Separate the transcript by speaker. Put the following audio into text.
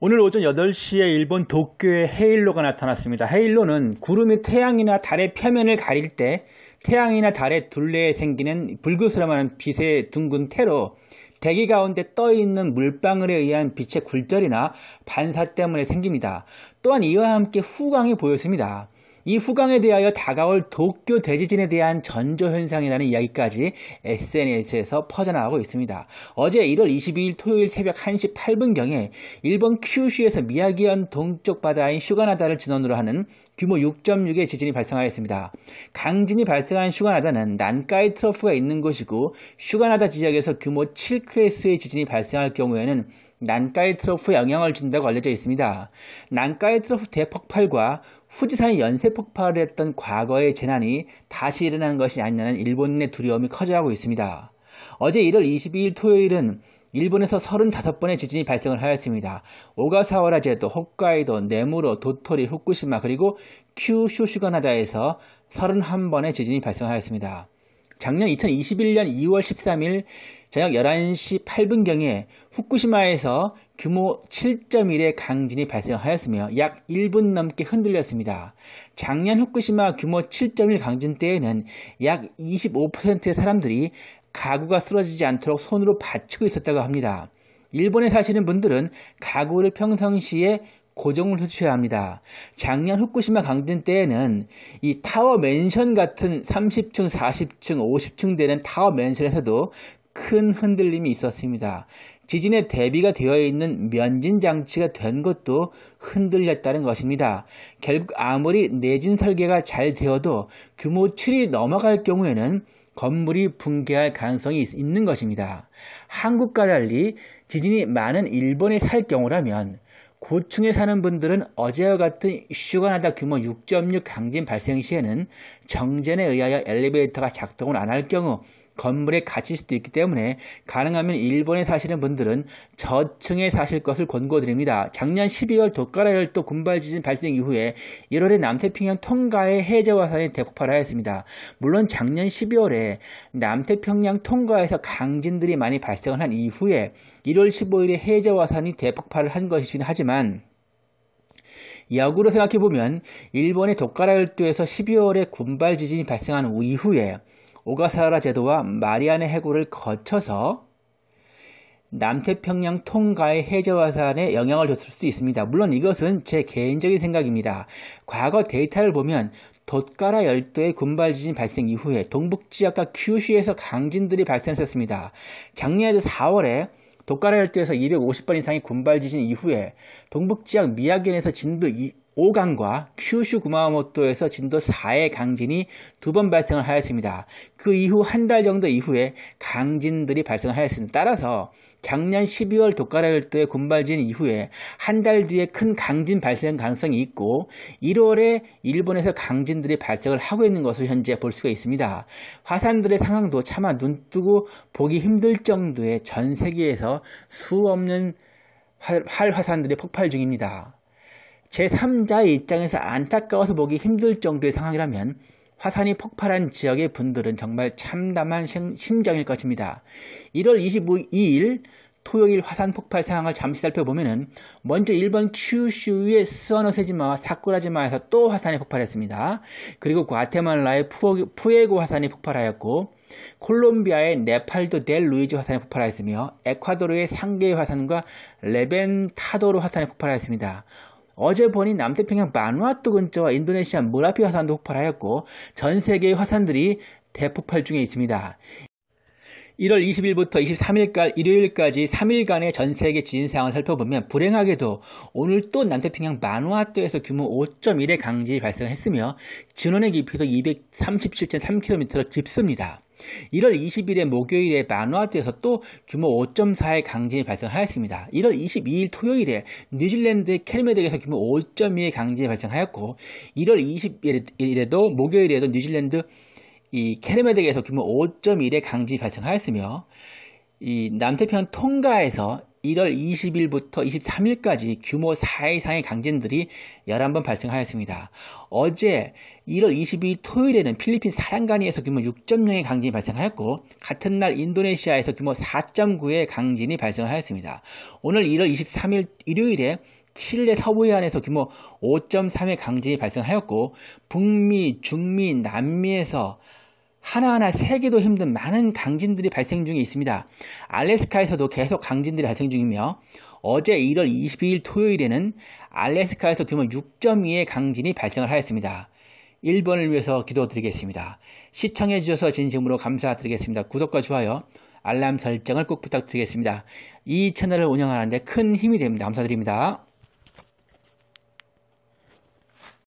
Speaker 1: 오늘 오전 8시에 일본 도쿄에 헤일로가 나타났습니다. 헤일로는 구름이 태양이나 달의 표면을 가릴 때 태양이나 달의 둘레에 생기는 불그스름한 빛의 둥근 태로 대기 가운데 떠 있는 물방울에 의한 빛의 굴절이나 반사 때문에 생깁니다. 또한 이와 함께 후광이 보였습니다. 이후광에 대하여 다가올 도쿄 대지진에 대한 전조현상이라는 이야기까지 SNS에서 퍼져나가고 있습니다. 어제 1월 22일 토요일 새벽 1시 8분경에 일본 큐슈에서 미야기현 동쪽 바다인 슈가나다를 진원으로 하는 규모 6.6의 지진이 발생하였습니다. 강진이 발생한 슈가나다는 난카이 트러프가 있는 곳이고 슈가나다 지역에서 규모 7클래스의 지진이 발생할 경우에는 난카이 트로프 영향을 준다고 알려져 있습니다. 난카이 트로프 대폭발과 후지산 연쇄 폭발을 했던 과거의 재난이 다시 일어난 것이 아니냐는 일본인의 두려움이 커져가고 있습니다. 어제 1월 22일 토요일은 일본에서 35번의 지진이 발생을 하였습니다. 오가사와라 제도, 홋카이도, 네무로, 도토리, 후쿠시마 그리고 큐슈슈가나다에서 31번의 지진이 발생하였습니다. 작년 2021년 2월 13일 저녁 11시 8분경에 후쿠시마에서 규모 7.1의 강진이 발생하였으며 약 1분 넘게 흔들렸습니다. 작년 후쿠시마 규모 7.1 강진 때에는 약 25%의 사람들이 가구가 쓰러지지 않도록 손으로 받치고 있었다고 합니다. 일본에 사시는 분들은 가구를 평상시에 고정을 해주셔야 합니다. 작년 후쿠시마 강진 때에는 이 타워 맨션 같은 30층, 40층, 50층 되는 타워 맨션에서도 큰 흔들림이 있었습니다. 지진에 대비가 되어 있는 면진 장치가 된 것도 흔들렸다는 것입니다. 결국 아무리 내진 설계가 잘 되어도 규모 7이 넘어갈 경우에는 건물이 붕괴할 가능성이 있는 것입니다. 한국과 달리 지진이 많은 일본에 살 경우라면 고층에 사는 분들은 어제와 같은 슈가나다 규모 6.6 강진 발생 시에는 정전에 의하여 엘리베이터가 작동을 안 할 경우 건물에 갇힐 수도 있기 때문에 가능하면 일본에 사시는 분들은 저층에 사실 것을 권고드립니다. 작년 12월 도카라 열도 군발 지진 발생 이후에 1월에 남태평양 통가의해저화 산이 대폭발하였습니다. 물론 작년 12월에 남태평양 통가에서 강진들이 많이 발생을 한 이후에 1월 15일에 해저화 산이 대폭발을 한 것이긴 하지만 역으로 생각해보면 일본의 도카라 열도에서 12월에 군발 지진이 발생한 이후에 오가사라 제도와 마리안의 해구를 거쳐서 남태평양 통가의 해저화산에 영향을 줬을 수 있습니다. 물론 이것은 제 개인적인 생각입니다. 과거 데이터를 보면 돛가라 열도의 군발 지진 발생 이후에 동북 지역과 큐슈에서 강진들이 발생했었습니다. 작년에도 4월에 돛가라 열도에서 250번 이상의 군발 지진 이후에 동북 지역 미야겐에서 진도 5강과 큐슈 구마모토에서 진도 4의 강진이 두 번 발생을 하였습니다. 그 이후 한 달 정도 이후에 강진들이 발생하였습니다. 따라서 작년 12월 독가라열도의 군발진 이후에 한 달 뒤에 큰 강진 발생 가능성이 있고 1월에 일본에서 강진들이 발생을 하고 있는 것을 현재 볼 수가 있습니다. 화산들의 상황도 차마 눈뜨고 보기 힘들 정도의 전 세계에서 수없는 활, 활화산들이 폭발 중입니다. 제3자의 입장에서 안타까워서 보기 힘들 정도의 상황이라면 화산이 폭발한 지역의 분들은 정말 참담한 심정일 것입니다. 1월 2 5일 토요일 화산 폭발 상황을 잠시 살펴보면은 먼저 일본 큐슈의 스와노세지마와 사쿠라지마에서 또 화산이 폭발했습니다. 그리고 과테말라의 푸에고 화산이 폭발하였고 콜롬비아의 네팔도 델 루이즈 화산이 폭발하였으며 에콰도르의 상계의 화산과 레벤타도르 화산이 폭발하였습니다. 어제 보니 남태평양 마누아뚜 근처와 인도네시아 무라피 화산도 폭발하였고 전 세계의 화산들이 대폭발 중에 있습니다. 1월 20일부터 23일까지 일요일까지 3일간의 전 세계 지진 상황을 살펴보면 불행하게도 오늘 또 남태평양 마누아뚜에서 규모 5.1의 강진이 발생했으며 진원의 깊이도 237.3km로 깊습니다. 1월 20일에 목요일에 마누아트에서 또 규모 5.4의 강진이 발생하였습니다. 1월 22일 토요일에 뉴질랜드의 캐리메덱에서 규모 5.2의 강진이 발생하였고 1월 20일에도 목요일에도 뉴질랜드 이 캐리메덱에서 규모 5.1의 강진이 발생하였으며 이 남태평양 통가에서 1월 20일부터 23일까지 규모 4 이상의 강진들이 11번 발생하였습니다. 어제 1월 22일 토요일에는 필리핀 사랑가니에서 규모 6.0의 강진이 발생하였고 같은 날 인도네시아에서 규모 4.9의 강진이 발생하였습니다. 오늘 1월 23일 일요일에 칠레 서부해안에서 규모 5.3의 강진이 발생하였고 북미, 중미, 남미에서 하나하나 세기도 힘든 많은 강진들이 발생 중에 있습니다. 알래스카에서도 계속 강진들이 발생 중이며 어제 1월 22일 토요일에는 알래스카에서 규모 6.2의 강진이 발생을 하였습니다. 일본을 위해서 기도드리겠습니다. 시청해 주셔서 진심으로 감사드리겠습니다. 구독과 좋아요, 알람 설정을 꼭 부탁드리겠습니다. 이 채널을 운영하는데 큰 힘이 됩니다. 감사드립니다.